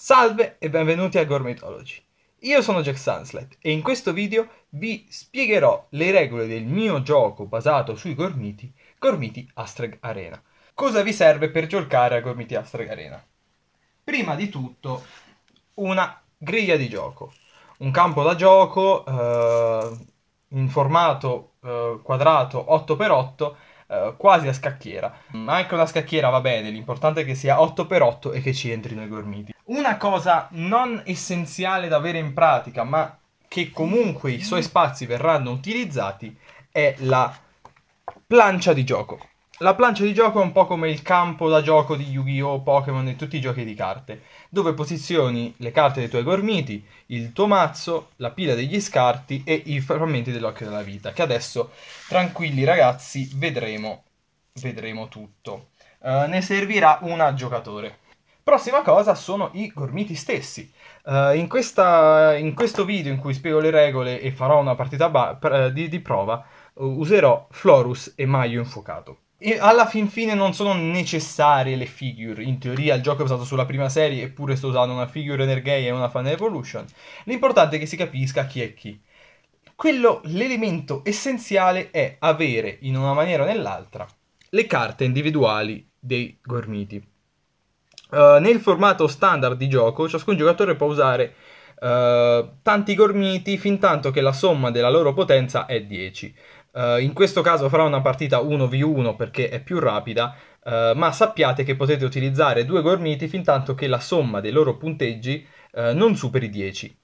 Salve e benvenuti a Gourmetology. Io sono Jack Sunslet e in questo video vi spiegherò le regole del mio gioco basato sui gormiti, Gormiti Astreg Arena. Cosa vi serve per giocare a Gormiti Astreg Arena? Prima di tutto una griglia di gioco, un campo da gioco eh, in formato eh, quadrato 8x8 eh, quasi a scacchiera. Ma mm. Anche una scacchiera va bene, l'importante è che sia 8x8 e che ci entrino i gormiti. Una cosa non essenziale da avere in pratica, ma che comunque i suoi spazi verranno utilizzati, è la plancia di gioco. La plancia di gioco è un po' come il campo da gioco di Yu-Gi-Oh! Pokémon e tutti i giochi di carte, dove posizioni le carte dei tuoi gormiti, il tuo mazzo, la pila degli scarti e i frammenti dell'occhio della vita, che adesso, tranquilli ragazzi, vedremo, vedremo tutto. Uh, ne servirà una giocatore. Prossima cosa sono i gormiti stessi. Uh, in, questa, in, questo video in cui spiego le regole e farò una partita ba- pr- eh, di, di, prova, uh, userò Florus e Maio infuocato. E alla fin fine non sono necessarie le figure, in teoria il gioco è usato sulla prima serie eppure sto usando una figure Energay e una Fan Evolution, l'importante è che si capisca chi è chi. Quello, l'elemento essenziale è avere in una maniera o nell'altra le carte individuali dei gormiti. Eh, nel formato standard di gioco, ciascun giocatore può usare uh, tanti gormiti fin tanto che la somma della loro potenza è 10. Uh, eh, in questo caso farà una partita 1v1 perché è più rapida, ma sappiate che potete utilizzare due gormiti fin tanto che la somma dei loro punteggi non superi 10.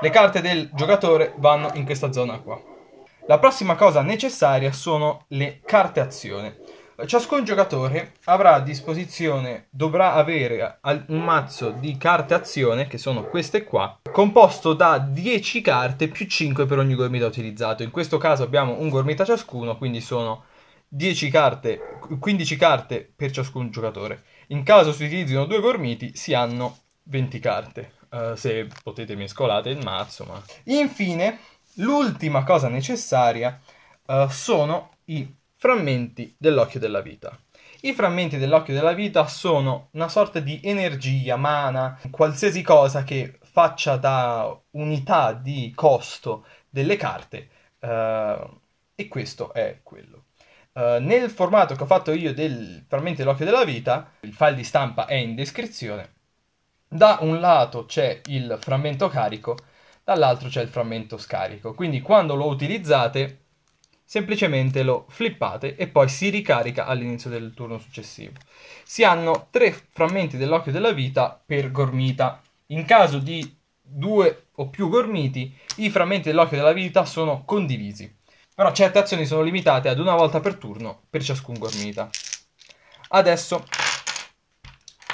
Le carte del giocatore vanno in questa zona qua. La prossima cosa necessaria sono le carte azione. Ciascun giocatore avrà a disposizione, dovrà avere un mazzo di carte azione, che sono queste qua, composto da 10 carte più 5 per ogni gormita utilizzato. In questo caso abbiamo un gormita ciascuno, quindi sono 10 carte, 15 carte per ciascun giocatore. In caso si utilizzino due gormiti, si hanno 20 carte. Uh, se potete mescolate il mazzo, ma... Infine, l'ultima cosa necessaria uh, sono i Frammenti dell'occhio della vita. I frammenti dell'occhio della vita sono una sorta di energia, mana, qualsiasi cosa che faccia da unità di costo delle carte eh, e questo è quello. Eh, nel formato che ho fatto io del frammento dell'occhio della vita, il file di stampa è in descrizione, da un lato c'è il frammento carico, dall'altro c'è il frammento scarico, quindi quando lo utilizzate semplicemente lo flippate e poi si ricarica all'inizio del turno successivo. Si hanno tre frammenti dell'occhio della vita per gormita. In caso di due o più gormiti, i frammenti dell'occhio della vita sono condivisi. Però certe azioni sono limitate ad una volta per turno per ciascun gormita. Adesso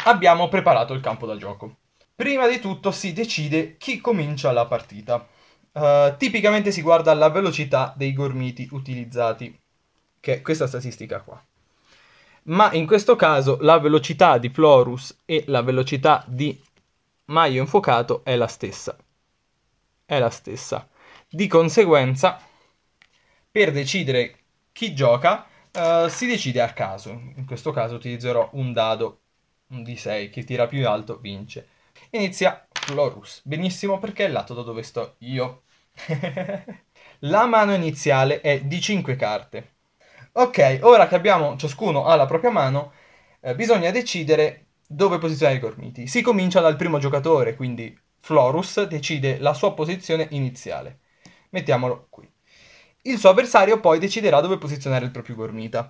abbiamo preparato il campo da gioco. Prima di tutto si decide chi comincia la partita. Eh, tipicamente si guarda la velocità dei gormiti utilizzati, che è questa statistica qua. Ma in questo caso la velocità di Florus e la velocità di Maio infuocato è la stessa. È la stessa. Di conseguenza, per decidere chi gioca, uh, si decide a caso. In questo caso utilizzerò un dado un D6, chi tira più alto vince. Inizia Florus, benissimo perché è il lato da dove sto io. la mano iniziale è di 5 carte. Ok, ora che abbiamo ciascuno ha la propria mano, eh, bisogna decidere dove posizionare i gormiti. Si comincia dal primo giocatore, quindi Florus decide la sua posizione iniziale. Mettiamolo qui. Il suo avversario poi deciderà dove posizionare il proprio gormita.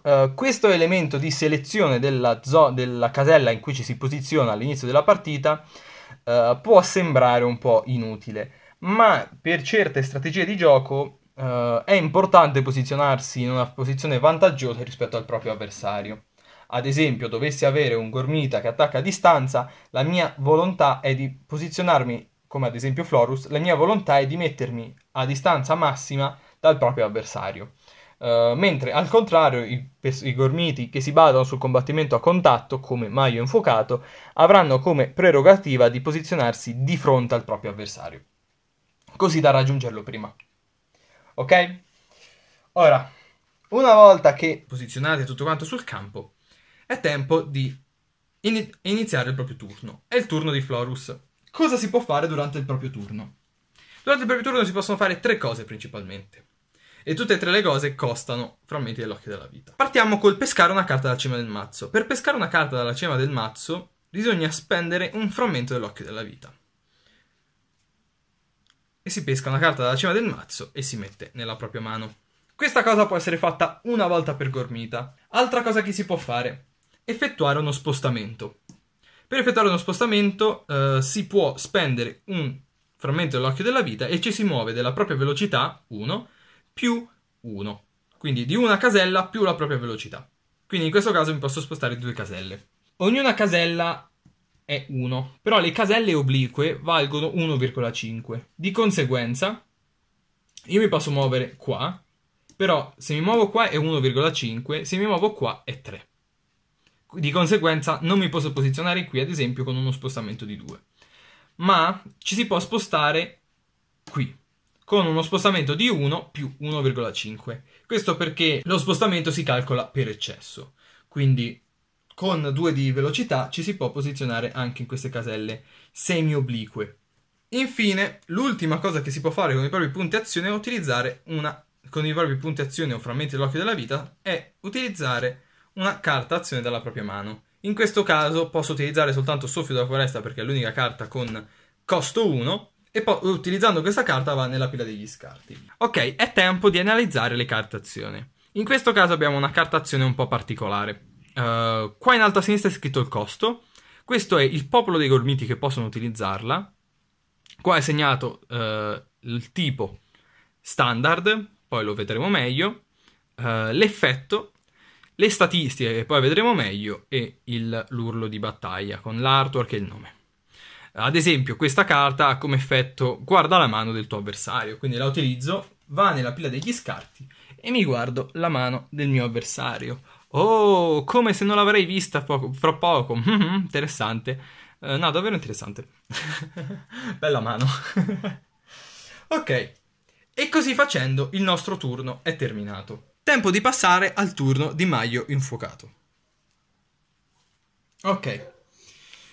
Uh, questo elemento di selezione della, zo- della, casella in cui ci si posiziona all'inizio della partita uh, può sembrare un po' inutile, ma per certe strategie di gioco eh, è importante posizionarsi in una posizione vantaggiosa rispetto al proprio avversario. Ad esempio, dovessi avere un Gormita che attacca a distanza, la mia volontà è di posizionarmi, come ad esempio Florus, la mia volontà è di mettermi a distanza massima dal proprio avversario. Uh, mentre al contrario i, i, gormiti che si basano sul combattimento a contatto, come Maio infuocato, avranno come prerogativa di posizionarsi di fronte al proprio avversario così da raggiungerlo prima. Ok? Ora, una volta che posizionate tutto quanto sul campo, è tempo di iniziare il proprio turno. È il turno di Florus. Cosa si può fare durante il proprio turno? Durante il proprio turno si possono fare tre cose principalmente. E tutte e tre le cose costano frammenti dell'occhio della vita. Partiamo col pescare una carta dalla cima del mazzo. Per pescare una carta dalla cima del mazzo bisogna spendere un frammento dell'occhio della vita e si pesca una carta dalla cima del mazzo e si mette nella propria mano. Questa cosa può essere fatta una volta per gormita. Altra cosa che si può fare, effettuare uno spostamento. Per effettuare uno spostamento eh, si può spendere un frammento dell'occhio della vita e ci si muove della propria velocità 1 più 1. Quindi di una casella più la propria velocità. Quindi in questo caso mi posso spostare due caselle. Ognuna casella è 1, però le caselle oblique valgono 1,5. Di conseguenza, io mi posso muovere qua, però se mi muovo qua è 1,5, se mi muovo qua è 3. Di conseguenza non mi posso posizionare qui, ad esempio, con uno spostamento di 2. Ma ci si può spostare qui, con uno spostamento di 1 più 1,5. Questo perché lo spostamento si calcola per eccesso. Quindi con 2 di velocità ci si può posizionare anche in queste caselle semi-oblique. Infine, l'ultima cosa che si può fare con i propri punti azione è utilizzare una con i propri punti azione o frammenti dell'occhio della vita è utilizzare una carta azione dalla propria mano. In questo caso posso utilizzare soltanto Soffio della Foresta perché è l'unica carta con costo 1 e poi utilizzando questa carta va nella pila degli scarti. Ok, è tempo di analizzare le carte azione. In questo caso abbiamo una carta azione un po' particolare. Eh, qua in alto a sinistra è scritto il costo. Questo è il popolo dei gormiti che possono utilizzarla. Qua è segnato uh, il tipo standard, poi lo vedremo meglio, uh, l'effetto, le statistiche che poi vedremo meglio e il, l'urlo di battaglia con l'artwork e il nome. Ad esempio questa carta ha come effetto guarda la mano del tuo avversario, quindi la utilizzo, va nella pila degli scarti e mi guardo la mano del mio avversario Oh, come se non l'avrei vista poco, fra poco. Mm-hmm, interessante. Uh, no, davvero interessante. Bella mano. ok. E così facendo il nostro turno è terminato. Tempo di passare al turno di Maio infuocato. Ok.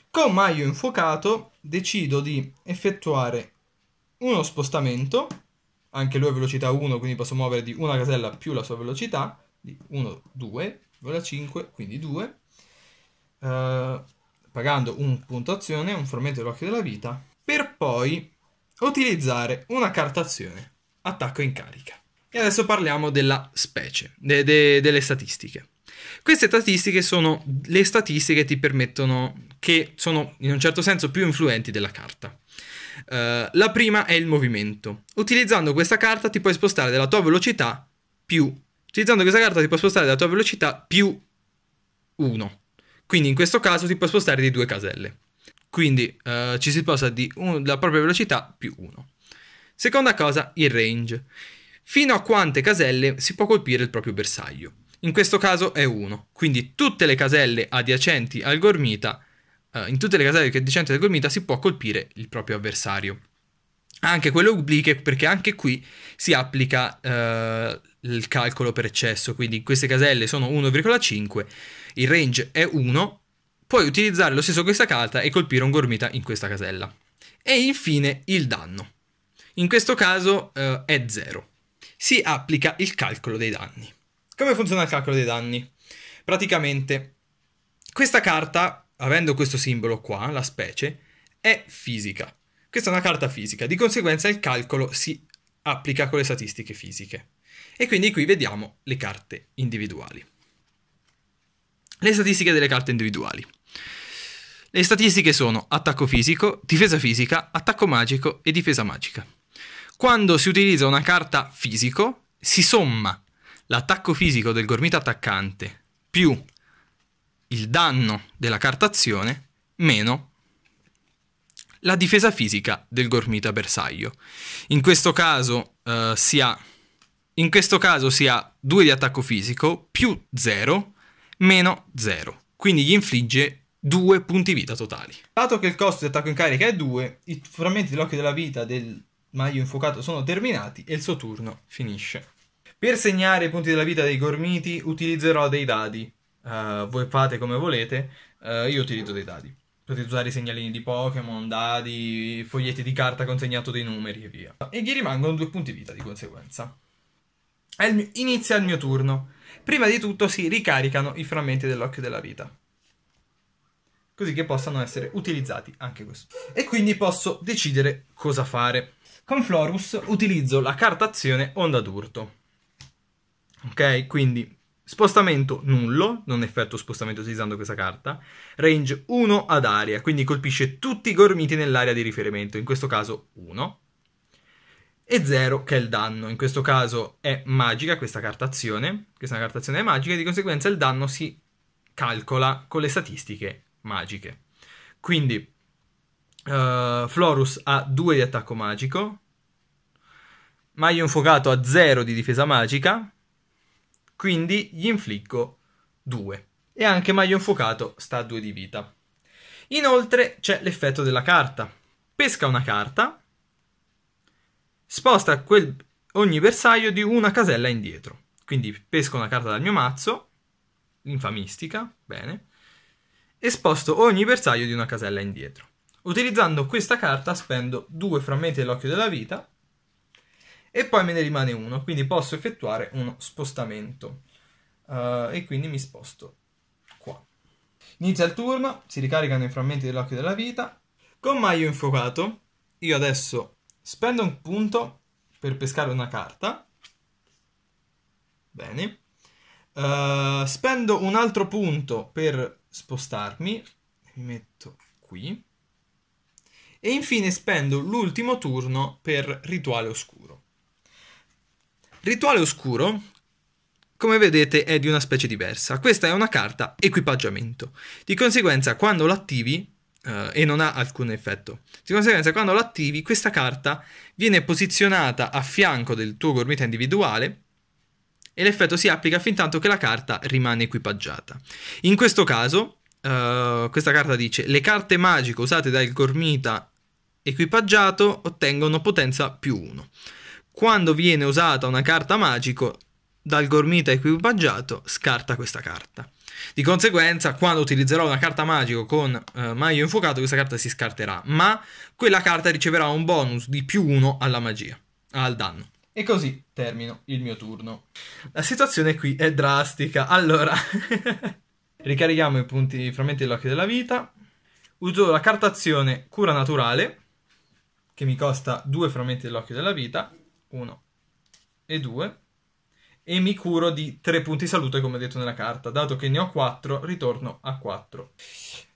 Con Maio infuocato decido di effettuare uno spostamento, anche lui a velocità 1, quindi posso muovere di una casella più la sua velocità, di 1, 2, 5, quindi 2, eh, pagando un punto azione, un frammento dell'occhio della vita, per poi utilizzare una carta azione, attacco in carica. E adesso parliamo della specie, de- de- delle statistiche. Queste statistiche sono le statistiche che ti permettono, che sono in un certo senso più influenti della carta. Uh, la prima è il movimento. Utilizzando questa carta ti puoi spostare della tua velocità più Utilizzando questa carta ti puoi spostare la tua velocità più 1. Quindi in questo caso ti puoi spostare di due caselle. Quindi eh, ci si sposta di un, la propria velocità più 1. Seconda cosa, il range. Fino a quante caselle si può colpire il proprio bersaglio. In questo caso è 1. Quindi tutte le caselle adiacenti al gormita, eh, in tutte le caselle adiacenti al gormita si può colpire il proprio avversario. Anche quelle oblique, perché anche qui si applica eh, il calcolo per eccesso, quindi queste caselle sono 1,5, il range è 1, puoi utilizzare lo stesso questa carta e colpire un gormita in questa casella. E infine il danno. In questo caso eh, è 0. Si applica il calcolo dei danni. Come funziona il calcolo dei danni? Praticamente questa carta, avendo questo simbolo qua, la specie, è fisica. Questa è una carta fisica, di conseguenza il calcolo si applica con le statistiche fisiche. E quindi qui vediamo le carte individuali. Le statistiche delle carte individuali. Le statistiche sono attacco fisico, difesa fisica, attacco magico e difesa magica. Quando si utilizza una carta fisico, si somma l'attacco fisico del gormita attaccante più il danno della carta azione meno la difesa fisica del gormita bersaglio. In questo caso eh, si ha in questo caso si ha 2 di attacco fisico più 0 meno 0, quindi gli infligge 2 punti vita totali. Dato che il costo di attacco in carica è 2, i frammenti dell'occhio della vita del maglio infuocato sono terminati e il suo turno finisce. Per segnare i punti della vita dei gormiti utilizzerò dei dadi. Uh, voi fate come volete, uh, io utilizzo dei dadi. Potete usare i segnalini di Pokémon, dadi, foglietti di carta consegnato dei numeri e via. E gli rimangono due punti vita di conseguenza. Il mio... Inizia il mio turno. Prima di tutto si ricaricano i frammenti dell'occhio della vita. Così che possano essere utilizzati anche questo. E quindi posso decidere cosa fare. Con Florus utilizzo la carta azione onda d'urto. Ok, quindi Spostamento nullo, non effetto spostamento utilizzando questa carta. Range 1 ad aria, quindi colpisce tutti i gormiti nell'area di riferimento, in questo caso 1. E 0 che è il danno, in questo caso è magica questa carta azione, questa carta azione è magica e di conseguenza il danno si calcola con le statistiche magiche. Quindi uh, Florus ha 2 di attacco magico, Maglio Infuocato ha 0 di difesa magica, quindi gli infliggo 2. E anche Maglio Infuocato sta a 2 di vita. Inoltre c'è l'effetto della carta. Pesca una carta, sposta quel, ogni bersaglio di una casella indietro. Quindi pesco una carta dal mio mazzo, infamistica, bene, e sposto ogni bersaglio di una casella indietro. Utilizzando questa carta spendo due frammenti dell'occhio della vita e poi me ne rimane uno, quindi posso effettuare uno spostamento. Uh, e quindi mi sposto qua. Inizia il turno, si ricaricano i frammenti dell'occhio della vita. Con Maio infuocato, io adesso spendo un punto per pescare una carta. Bene. Uh, spendo un altro punto per spostarmi, mi metto qui. E infine spendo l'ultimo turno per rituale oscuro. Rituale oscuro, come vedete, è di una specie diversa. Questa è una carta equipaggiamento. Di conseguenza, quando l'attivi, Uh, eh, e non ha alcun effetto. Di conseguenza, quando lo questa carta viene posizionata a fianco del tuo gormita individuale e l'effetto si applica fin tanto che la carta rimane equipaggiata. In questo caso, uh, questa carta dice: Le carte magiche usate dal gormita equipaggiato ottengono potenza più 1. Quando viene usata una carta magico, dal gormita equipaggiato scarta questa carta. Di conseguenza, quando utilizzerò una carta magico con eh, Maio Infuocato, questa carta si scarterà, ma quella carta riceverà un bonus di più 1 alla magia, al danno. E così termino il mio turno. La situazione qui è drastica. Allora, ricarichiamo i punti i frammenti dell'occhio della vita. Uso la carta azione cura naturale, che mi costa due frammenti dell'occhio della vita. 1 e 2 e mi curo di 3 punti salute come detto nella carta. Dato che ne ho 4, ritorno a 4.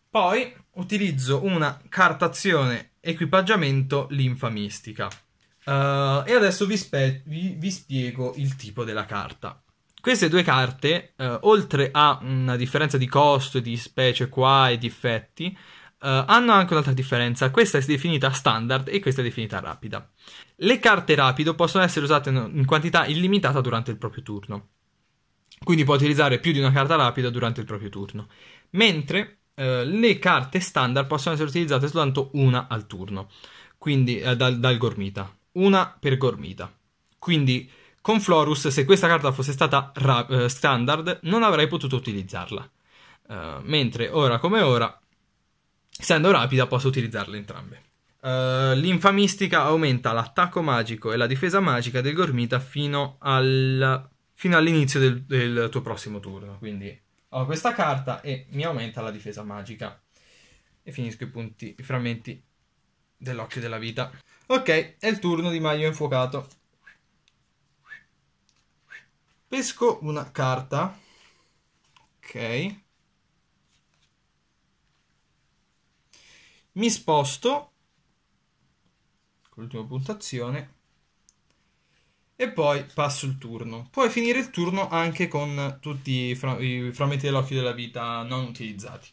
Poi utilizzo una carta azione equipaggiamento linfamistica. Uh, eh, e adesso vi, spe- vi, vi, spiego il tipo della carta. Queste due carte, uh, oltre a una differenza di costo e di specie qua e di effetti, uh, eh, hanno anche un'altra differenza. Questa è definita standard e questa è definita rapida. Le carte rapido possono essere usate in quantità illimitata durante il proprio turno. Quindi può utilizzare più di una carta rapida durante il proprio turno. Mentre eh, le carte standard possono essere utilizzate soltanto una al turno. Quindi eh, dal, dal gormita. Una per gormita. Quindi con Florus, se questa carta fosse stata rap- eh, standard, non avrei potuto utilizzarla. Uh, mentre ora come ora, essendo rapida, posso utilizzarle entrambe. Eh, l'infamistica aumenta l'attacco magico e la difesa magica del Gormita fino, al, fino all'inizio del, del, tuo prossimo turno. Quindi ho questa carta e mi aumenta la difesa magica. E finisco i punti, i frammenti dell'occhio della vita. Ok, è il turno di Maglio Infuocato. Pesco una carta. Ok. Mi sposto l'ultima puntazione. E poi passo il turno. Puoi finire il turno anche con tutti i, fra- i frammenti dell'occhio della vita non utilizzati.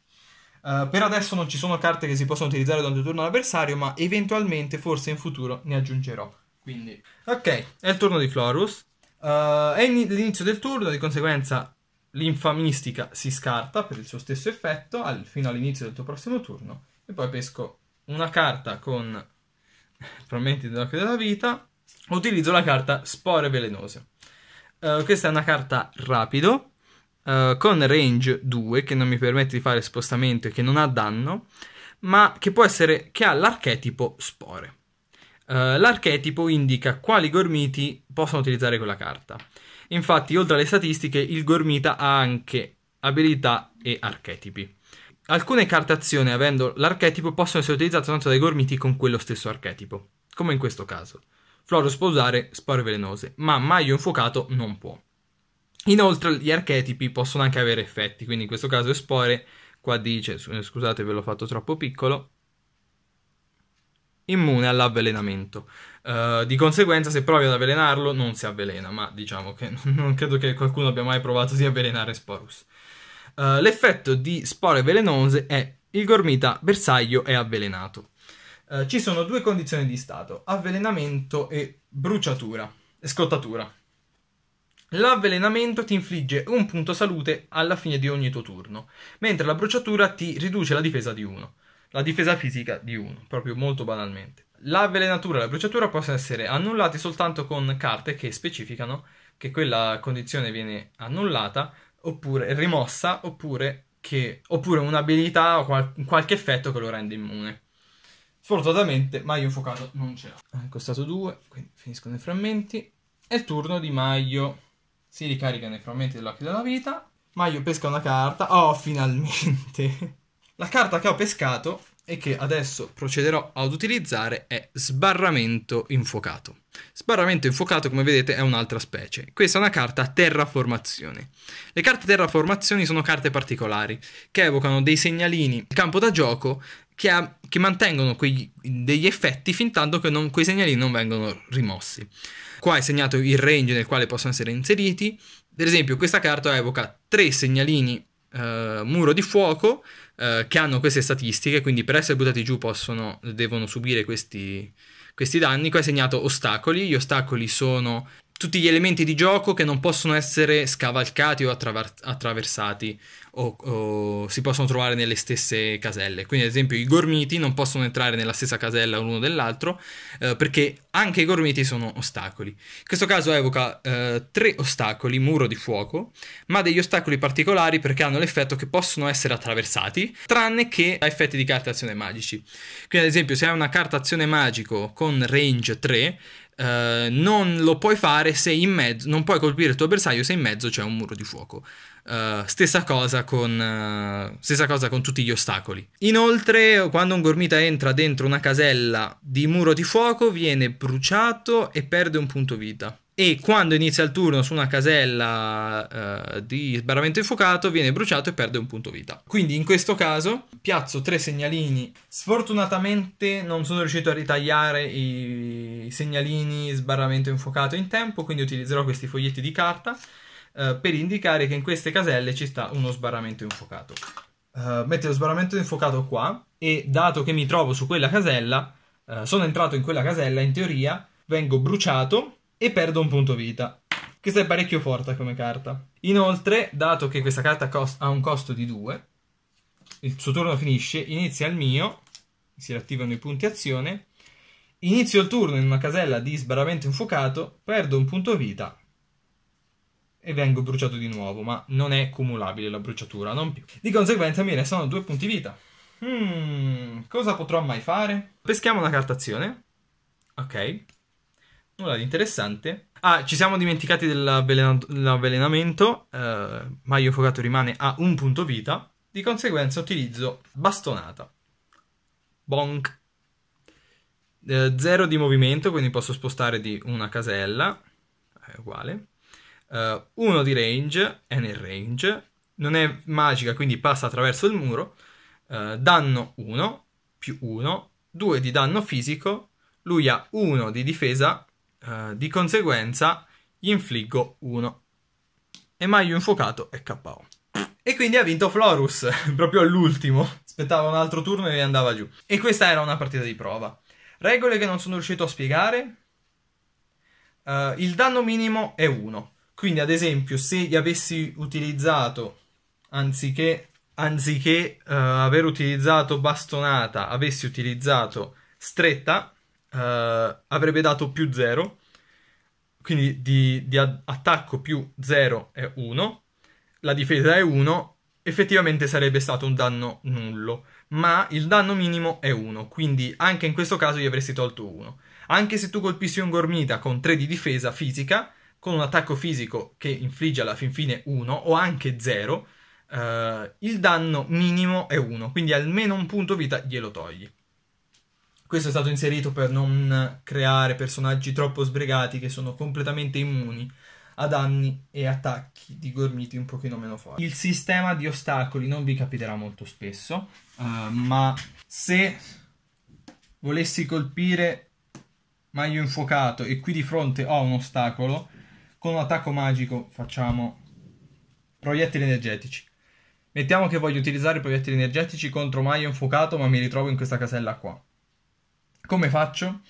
Uh, per adesso non ci sono carte che si possono utilizzare durante il turno all'avversario, ma eventualmente, forse in futuro, ne aggiungerò. Quindi... Ok, è il turno di Florus. Uh, eh, è l'inizio del turno, di conseguenza l'infamistica si scarta per il suo stesso effetto al, fino all'inizio del tuo prossimo turno. E poi pesco una carta con probabilmente Doc della vita, utilizzo la carta Spore Velenose. Uh, questa è una carta rapido, uh, con range 2, che non mi permette di fare spostamento e che non ha danno, ma che può essere, che ha l'archetipo Spore. Uh, l'archetipo indica quali gormiti possono utilizzare quella carta. Infatti, oltre alle statistiche, il gormita ha anche abilità e archetipi. Alcune carte azione, avendo l'archetipo, possono essere utilizzate soltanto dai gormiti con quello stesso archetipo, come in questo caso. Floros può usare spore velenose, ma Maio infuocato non può. Inoltre gli archetipi possono anche avere effetti, quindi in questo caso Spore qua dice, eh, scusate ve l'ho fatto troppo piccolo, immune all'avvelenamento. Uh, di conseguenza se provi ad avvelenarlo non si avvelena, ma diciamo che non credo che qualcuno abbia mai provato di avvelenare Sporus. Eh, l'effetto di spore velenose è il gormita bersaglio è avvelenato. Uh, ci sono due condizioni di stato, avvelenamento e bruciatura, e scottatura. L'avvelenamento ti infligge un punto salute alla fine di ogni tuo turno, mentre la bruciatura ti riduce la difesa di 1, la difesa fisica di uno, proprio molto banalmente. L'avvelenatura e la bruciatura possono essere annullati soltanto con carte che specificano che quella condizione viene annullata oppure rimossa, oppure, che, oppure un'abilità o qual- qualche effetto che lo rende immune. Sfortunatamente Maio Focato non ce l'ha. Ha ah, costato 2, quindi finiscono i frammenti. È il turno di Maio. Si ricarica nei frammenti dell'occhio della vita. Maio pesca una carta. Oh, finalmente! La carta che ho pescato e che adesso procederò ad utilizzare è sbarramento infuocato. Sbarramento infuocato, come vedete, è un'altra specie. Questa è una carta terraformazione. Le carte terraformazioni sono carte particolari che evocano dei segnalini nel campo da gioco che, ha, che mantengono quegli, degli effetti fin tanto che non, quei segnalini non vengono rimossi. Qua è segnato il range nel quale possono essere inseriti. Per esempio, questa carta evoca tre segnalini eh, muro di fuoco eh, che hanno queste statistiche, quindi per essere buttati giù possono, devono subire questi, questi danni. Qua è segnato ostacoli, gli ostacoli sono tutti gli elementi di gioco che non possono essere scavalcati o attraver- attraversati o, o, si possono trovare nelle stesse caselle. Quindi ad esempio i gormiti non possono entrare nella stessa casella l'uno dell'altro eh, perché anche i gormiti sono ostacoli. In questo caso evoca eh, tre ostacoli, muro di fuoco, ma degli ostacoli particolari perché hanno l'effetto che possono essere attraversati tranne che da effetti di carta azione magici. Quindi ad esempio se hai una carta azione magico con range 3 eh, non lo puoi fare se in mezzo, non puoi colpire il tuo bersaglio se in mezzo c'è un muro di fuoco. Uh, stessa, cosa con, uh, stessa cosa con tutti gli ostacoli. Inoltre, quando un gormita entra dentro una casella di muro di fuoco, viene bruciato e perde un punto vita e quando inizia il turno su una casella eh, di sbarramento infuocato viene bruciato e perde un punto vita. Quindi in questo caso piazzo tre segnalini. Sfortunatamente non sono riuscito a ritagliare i segnalini sbarramento infuocato in tempo, quindi utilizzerò questi foglietti di carta eh, per indicare che in queste caselle ci sta uno sbarramento infuocato. Eh, metto lo sbarramento infuocato qua e dato che mi trovo su quella casella, eh, sono entrato in quella casella in teoria, vengo bruciato e perdo un punto vita. Questa è parecchio forte come carta. Inoltre, dato che questa carta ha un costo di 2, il suo turno finisce, inizia il mio, si riattivano i punti azione, inizio il turno in una casella di sbarramento infuocato, perdo un punto vita e vengo bruciato di nuovo, ma non è cumulabile la bruciatura, non più. Di conseguenza mi restano due punti vita. Hmm, cosa potrò mai fare? Peschiamo una carta azione. Ok, Nulla di interessante. Ah, ci siamo dimenticati dell'avvelenamento. Eh, Maio Focato rimane a un punto vita. Di conseguenza utilizzo bastonata. Bonk. 0 eh, di movimento, quindi posso spostare di una casella. È uguale. 1 eh, di range, è nel range. Non è magica, quindi passa attraverso il muro. Eh, danno 1 più 1. 2 di danno fisico. Lui ha 1 di difesa eh, di conseguenza gli infliggo 1. E Maglio infuocato è KO. E quindi ha vinto Florus, proprio all'ultimo. Aspettava un altro turno e andava giù. E questa era una partita di prova. Regole che non sono riuscito a spiegare. Uh, il danno minimo è 1. Quindi, ad esempio, se gli avessi utilizzato, anziché, anziché uh, aver utilizzato bastonata, avessi utilizzato stretta, uh, avrebbe dato più 0, quindi di, di attacco più 0 è 1, la difesa è 1, effettivamente sarebbe stato un danno nullo, ma il danno minimo è 1, quindi anche in questo caso gli avresti tolto 1. Anche se tu colpissi un gormita con 3 di difesa fisica, con un attacco fisico che infligge alla fin fine 1 o anche 0, eh, il danno minimo è 1, quindi almeno un punto vita glielo togli. Questo è stato inserito per non creare personaggi troppo sbregati che sono completamente immuni a danni e attacchi di gormiti un pochino meno forti. Il sistema di ostacoli non vi capiterà molto spesso, uh, ma se volessi colpire Maglio Infuocato e qui di fronte ho un ostacolo, con un attacco magico facciamo proiettili energetici. Mettiamo che voglio utilizzare proiettili energetici contro Maglio Infuocato, ma mi ritrovo in questa casella qua. Come faccio?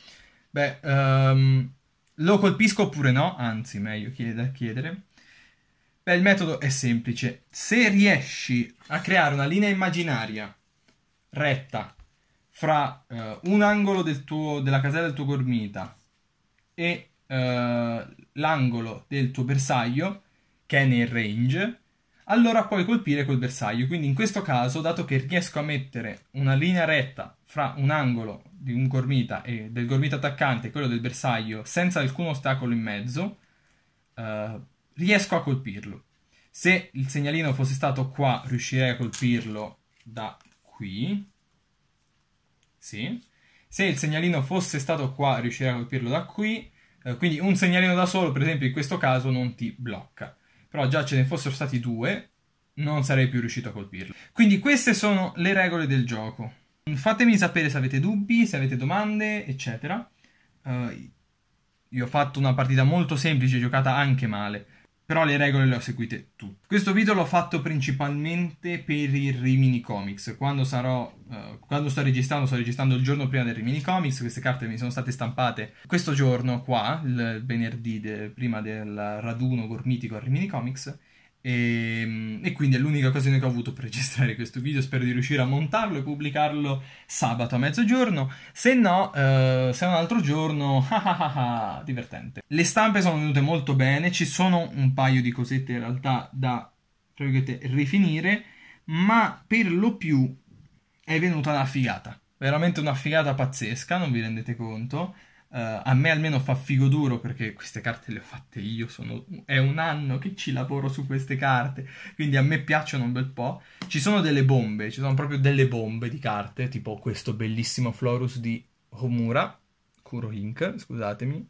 Beh, um, lo colpisco oppure no? Anzi, meglio chiedere, chiedere. Beh, il metodo è semplice. Se riesci a creare una linea immaginaria retta fra uh, un angolo del tuo, della casella del tuo gormita e uh, l'angolo del tuo bersaglio, che è nel range, allora puoi colpire col bersaglio. Quindi in questo caso, dato che riesco a mettere una linea retta fra un angolo di un gormita e del gormita attaccante e quello del bersaglio senza alcun ostacolo in mezzo, eh, riesco a colpirlo. Se il segnalino fosse stato qua, riuscirei a colpirlo da qui. Sì. Se il segnalino fosse stato qua, riuscirei a colpirlo da qui. Eh, quindi un segnalino da solo, per esempio, in questo caso non ti blocca. Però già ce ne fossero stati due, non sarei più riuscito a colpirlo. Quindi queste sono le regole del gioco. Fatemi sapere se avete dubbi, se avete domande, eccetera. Uh, io ho fatto una partita molto semplice, giocata anche male, però le regole le ho seguite tutte. Questo video l'ho fatto principalmente per i Rimini Comics. Quando, sarò, uh, quando sto registrando, sto registrando il giorno prima del Rimini Comics, queste carte mi sono state stampate questo giorno qua, il venerdì de, prima del raduno gormitico al Rimini Comics. E, ehm, e, quindi è l'unica occasione che ho avuto per registrare questo video. Spero di riuscire a montarlo e pubblicarlo sabato a mezzogiorno. Se no, eh, se è un altro giorno, ah, ah, ah, divertente. Le stampe sono venute molto bene. Ci sono un paio di cosette in realtà da rifinire, ma per lo più è venuta una figata. Veramente una figata pazzesca, non vi rendete conto. Uh, a me almeno fa figo duro perché queste carte le ho fatte io, sono... è un anno che ci lavoro su queste carte, quindi a me piacciono un bel po'. Ci sono delle bombe, ci sono proprio delle bombe di carte, tipo questo bellissimo Florus di Homura, Kuro Inc, scusatemi.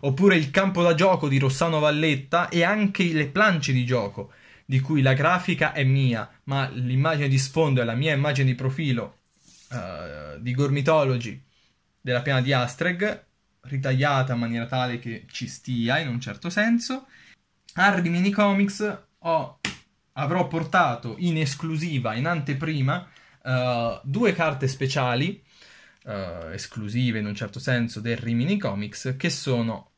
Oppure il campo da gioco di Rossano Valletta e anche le planche di gioco, di cui la grafica è mia, ma l'immagine di sfondo è la mia immagine di profilo uh, di Gormitology della piana di Astreg, ritagliata in maniera tale che ci stia in un certo senso. A Rimini Comics ho, avrò portato in esclusiva, in anteprima, uh, due carte speciali, uh, esclusive in un certo senso, del Rimini Comics, che sono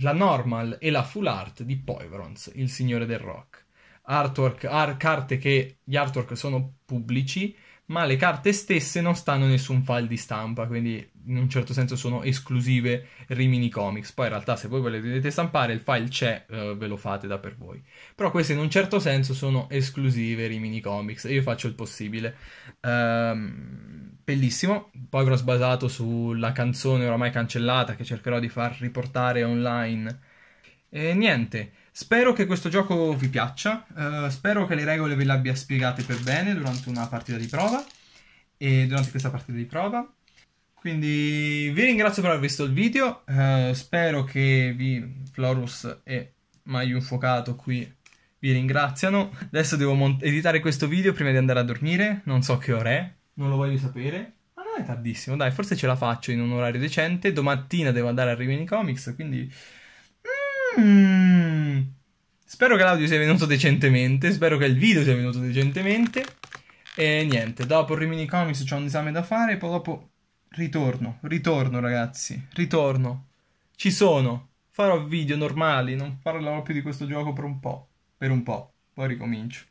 la normal e la full art di Poivrons, il signore del rock. Artwork, ar- carte che gli artwork sono pubblici, ma le carte stesse non stanno in nessun file di stampa, quindi in un certo senso sono esclusive Rimini Comics. Poi in realtà se voi le volete stampare il file c'è, eh, ve lo fate da per voi. Però queste in un certo senso sono esclusive Rimini Comics e io faccio il possibile. Ehm, bellissimo, poi avrò sbasato sulla canzone oramai cancellata che cercherò di far riportare online. E niente. Spero che questo gioco vi piaccia, uh, spero che le regole ve le abbia spiegate per bene durante una partita di prova e durante questa partita di prova. Quindi vi ringrazio per aver visto il video, uh, spero che vi, Florus e Maiun qui vi ringraziano. Adesso devo editare questo video prima di andare a dormire, non so che ora è, non lo voglio sapere. Ma non è tardissimo, dai, forse ce la faccio in un orario decente, domattina devo andare a Rimini Comics, quindi... Mm. Spero che l'audio sia venuto decentemente, spero che il video sia venuto decentemente. E niente, dopo Rimini Comics c'è un esame da fare, poi dopo ritorno, ritorno ragazzi, ritorno. Ci sono, farò video normali, non parlerò più di questo gioco per un po', per un po', poi ricomincio.